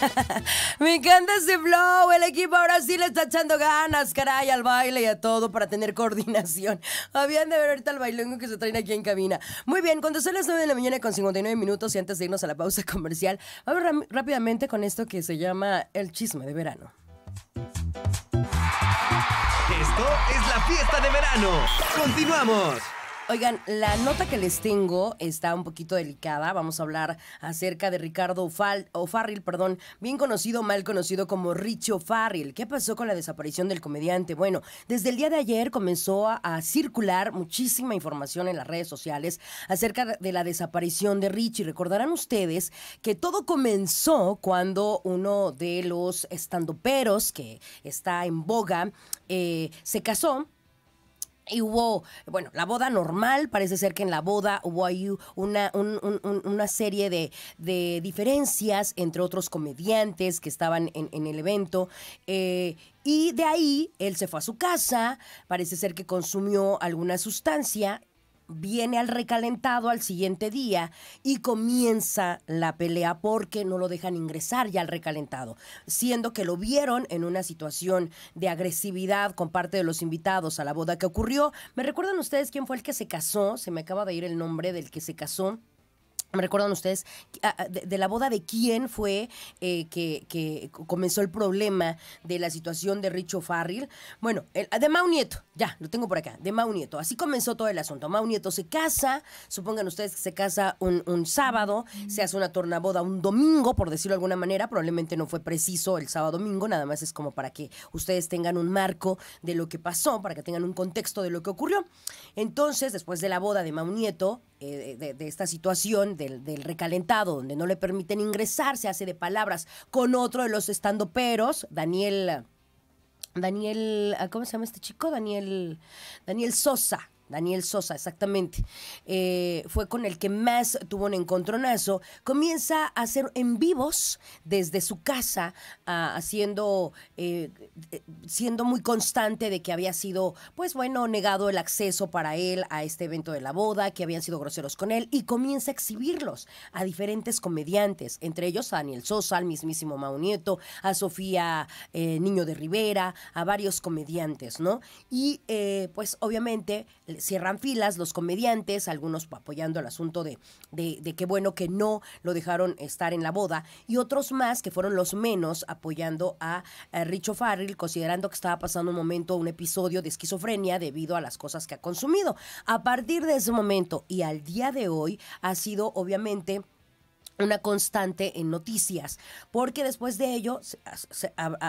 Me encanta ese flow. El equipo ahora sí le está echando ganas, caray, al baile y a todo para tener coordinación. Habían ah, de ver ahorita el bailongo que se traen aquí en cabina. Muy bien, cuando son las 9 de la mañana con 59 minutos y antes de irnos a la pausa comercial, vamos rápidamente con esto que se llama el chisme de verano. Esto es la fiesta de verano. Continuamos. Oigan, la nota que les tengo está un poquito delicada. Vamos a hablar acerca de Ricardo O'Farrill, perdón, bien conocido, mal conocido como Richie O'Farrill. ¿Qué pasó con la desaparición del comediante? Bueno, desde el día de ayer comenzó a, circular muchísima información en las redes sociales acerca de la desaparición de Richie. Recordarán ustedes que todo comenzó cuando uno de los estandoperos que está en boga eh, se casó y hubo, bueno, la boda normal, parece ser que en la boda hubo ahí una, una serie de, diferencias entre otros comediantes que estaban en, el evento. Eh, y de ahí él se fue a su casa, parece ser que consumió alguna sustancia viene al recalentado al siguiente día y comienza la pelea porque no lo dejan ingresar ya al recalentado, siendo que lo vieron en una situación de agresividad con parte de los invitados a la boda que ocurrió. ¿Me recuerdan ustedes quién fue el que se casó? Se me acaba de ir el nombre del que se casó me recuerdan ustedes ah, ah, de, la boda de quién fue eh, que, comenzó el problema de la situación de Richo Farril. Bueno, el, de Mau Nieto, ya, lo tengo por acá, de Mau Nieto. Así comenzó todo el asunto. Mau Nieto se casa, supongan ustedes que se casa un, sábado, se hace una tornaboda un domingo, por decirlo de alguna manera, probablemente no fue preciso el sábado domingo, nada más es como para que ustedes tengan un marco de lo que pasó, para que tengan un contexto de lo que ocurrió. Entonces, después de la boda de Mau Nieto, eh, de, esta situación del, recalentado, donde no le permiten ingresar, se hace de palabras con otro de los estandoperos, Daniel... Daniel, ah, ¿cómo se llama este chico? Daniel, Daniel Sosa, Daniel Sosa, exactamente, eh, fue con el que más tuvo un encontronazo, comienza a hacer en vivos desde su casa, ah, haciendo, eh, siendo muy constante de que había sido, pues bueno, negado el acceso para él a este evento de la boda, que habían sido groseros con él, y comienza a exhibirlos a diferentes comediantes, entre ellos a Daniel Sosa, al mismísimo Mau Nieto, a Sofía eh, Niño de Rivera, a varios comediantes, ¿no? Y pues obviamente cierran filas los comediantes, algunos apoyando el asunto de, de, qué bueno que no lo dejaron estar en la boda, y otros más que fueron los menos apoyando a, a Richo Farrell, considerando que estaba pasando un momento, un episodio de esquizofrenia debido a las cosas que ha consumido. A partir de ese momento y al día de hoy ha sido obviamente una constante en noticias, porque después de ello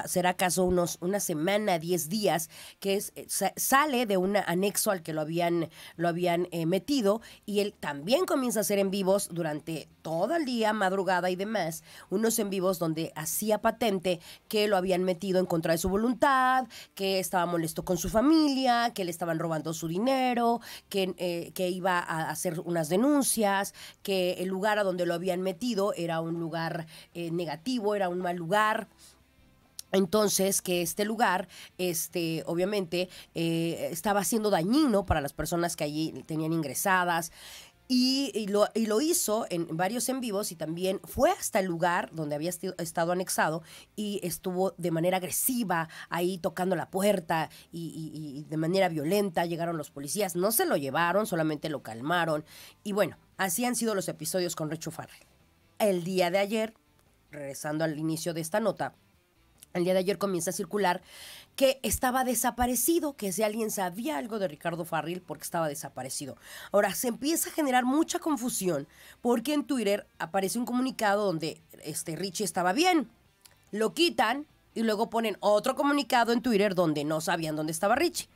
será acaso unos una semana, 10 días que eh, sale de un anexo al que lo habían lo habían eh, metido y él también comienza a hacer en vivos durante todo el día, madrugada y demás, unos en vivos donde hacía patente que lo habían metido en contra de su voluntad, que estaba molesto con su familia, que le estaban robando su dinero, que eh, que iba a hacer unas denuncias, que el lugar a donde lo habían metido era un lugar eh, negativo, era un mal lugar. Entonces, que este lugar, este, obviamente, eh, estaba siendo dañino para las personas que allí tenían ingresadas. Y, lo, hizo en varios en vivos y también fue hasta el lugar donde había estado anexado y estuvo de manera agresiva ahí tocando la puerta y, de manera violenta llegaron los policías, no se lo llevaron, solamente lo calmaron y bueno, así han sido los episodios con Richo el día de ayer, regresando al inicio de esta nota, el día de ayer comienza a circular que estaba desaparecido, que si alguien sabía algo de Ricardo Farril porque estaba desaparecido. Ahora se empieza a generar mucha confusión porque en Twitter aparece un comunicado donde este Richie estaba bien. Lo quitan, y luego ponen otro comunicado en Twitter donde no sabían dónde estaba Richie.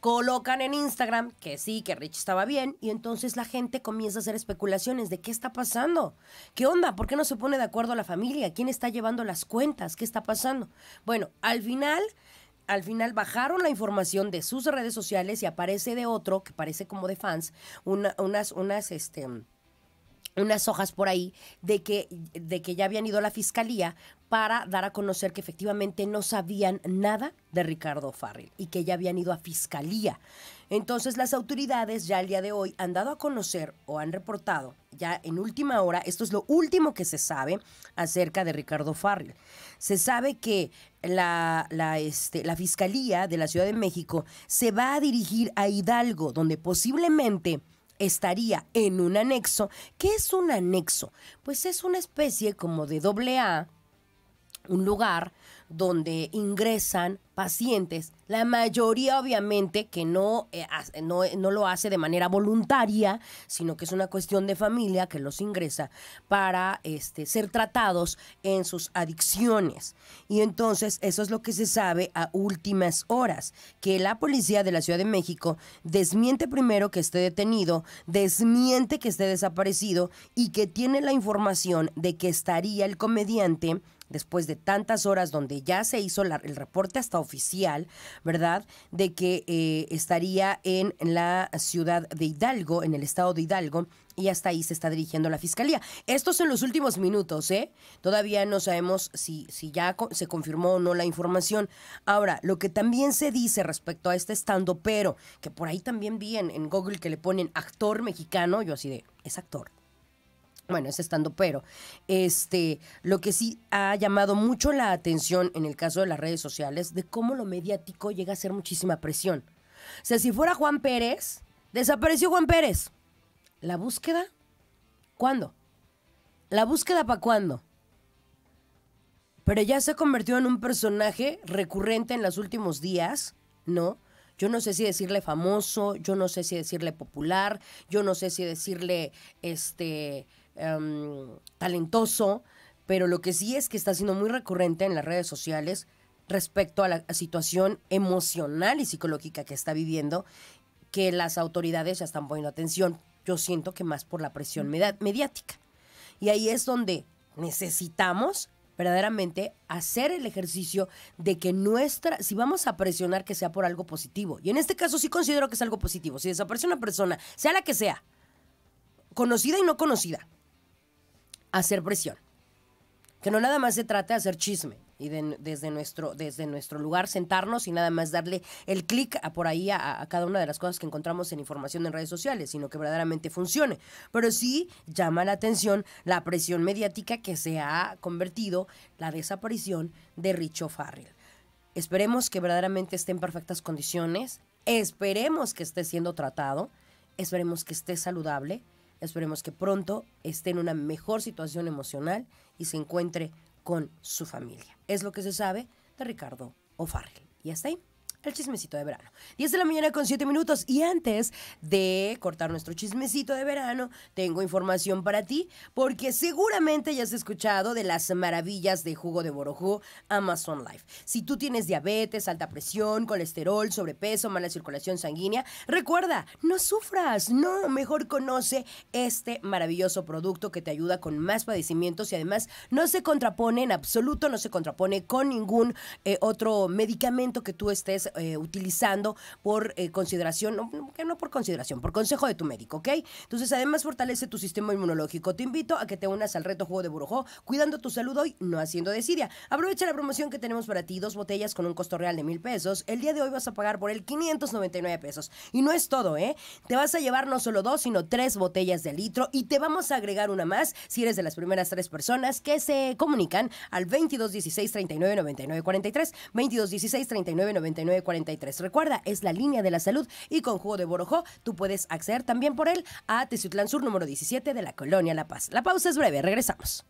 Colocan en Instagram que sí, que Richie estaba bien y entonces la gente comienza a hacer especulaciones de qué está pasando, qué onda, por qué no se pone de acuerdo la familia, quién está llevando las cuentas, qué está pasando. Bueno, al final... Al final bajaron la información de sus redes sociales y aparece de otro, que parece como de fans, unas, unas, este, unas hojas por ahí de que, de que ya habían ido a la fiscalía para dar a conocer que efectivamente no sabían nada de Ricardo Farrell y que ya habían ido a fiscalía. Entonces las autoridades ya al día de hoy han dado a conocer o han reportado ya en última hora, esto es lo último que se sabe acerca de Ricardo Farrell. Se sabe que la, este, la Fiscalía de la Ciudad de México se va a dirigir a Hidalgo, donde posiblemente estaría en un anexo. ¿Qué es un anexo? Pues es una especie como de doble A, un lugar donde ingresan pacientes, la mayoría obviamente que no, eh, eh, no, lo hace de manera voluntaria, sino que es una cuestión de familia que los ingresa para este, ser tratados en sus adicciones. Y entonces eso es lo que se sabe a últimas horas, que la policía de la Ciudad de México desmiente primero que esté detenido, desmiente que esté desaparecido y que tiene la información de que estaría el comediante después de tantas horas donde ya se hizo el reporte hasta oficial, ¿verdad?, de que eh, estaría en la ciudad de Hidalgo, en el estado de Hidalgo, y hasta ahí se está dirigiendo la fiscalía. Estos en los últimos minutos, ¿eh? Todavía no sabemos si, si ya se confirmó o no la información. Ahora, lo que también se dice respecto a este estando, pero que por ahí también vi en Google que le ponen actor mexicano, yo así de, es actor bueno, es estando pero. Este, lo que sí ha llamado mucho la atención en el caso de las redes sociales, de cómo lo mediático llega a ser muchísima presión. O sea, si fuera Juan Pérez, desapareció Juan Pérez. ¿La búsqueda? ¿Cuándo? ¿La búsqueda para cuándo? Pero ya se convirtió en un personaje recurrente en los últimos días, ¿no? Yo no sé si decirle famoso, yo no sé si decirle popular, yo no sé si decirle este Em, talentoso, pero lo que sí es que está siendo muy recurrente en las redes sociales respecto a la situación emocional y psicológica que está viviendo, que las autoridades ya están poniendo atención. Yo siento que más por la presión mediática. Y ahí es donde necesitamos verdaderamente hacer el ejercicio de que nuestra, si vamos a presionar que sea por algo positivo, y en este caso sí considero que es algo positivo, si desaparece una persona, sea la que sea, conocida y no conocida, hacer presión. Que no nada más se trate de hacer chisme y desde, nuestro, desde nuestro lugar sentarnos y nada más darle el clic a por ahí a, a, cada una de las cosas que encontramos en información en redes sociales, sino que verdaderamente funcione. Pero sí llama la atención la presión mediática que se ha convertido la desaparición de Richo Farrell. Esperemos que verdaderamente esté en perfectas condiciones, esperemos que esté siendo tratado, esperemos que esté saludable Esperemos que pronto esté en una mejor situación emocional y se encuentre con su familia. Es lo que se sabe de Ricardo O'Farrell. Y hasta ahí el chismecito de verano. 10 de la mañana con 7 minutos y antes de cortar nuestro chismecito de verano, tengo información para ti porque seguramente ya has escuchado de las maravillas de jugo de borojo Amazon Life. Si tú tienes diabetes, alta presión, colesterol, sobrepeso, mala circulación sanguínea, recuerda, no sufras, no, mejor conoce este maravilloso producto que te ayuda con más padecimientos y además no se contrapone en absoluto, no se contrapone con ningún eh, otro medicamento que tú estés eh, utilizando por eh, consideración, no, no por consideración, por consejo de tu médico, ¿ok? Entonces, además, fortalece tu sistema inmunológico. Te invito a que te unas al reto Juego de Burujo cuidando tu salud hoy, no haciendo desidia. Aprovecha la promoción que tenemos para ti, dos botellas con un costo real de mil pesos. El día de hoy vas a pagar por el 599 pesos. Y no es todo, ¿eh? Te vas a llevar no solo dos, sino tres botellas de litro y te vamos a agregar una más si eres de las primeras tres personas que se comunican al 2216 39 99 43 2216 39 43. Recuerda, es la línea de la salud y con jugo de borojó tú puedes acceder también por él a Teciutlán Sur número 17 de la colonia La Paz. La pausa es breve, regresamos.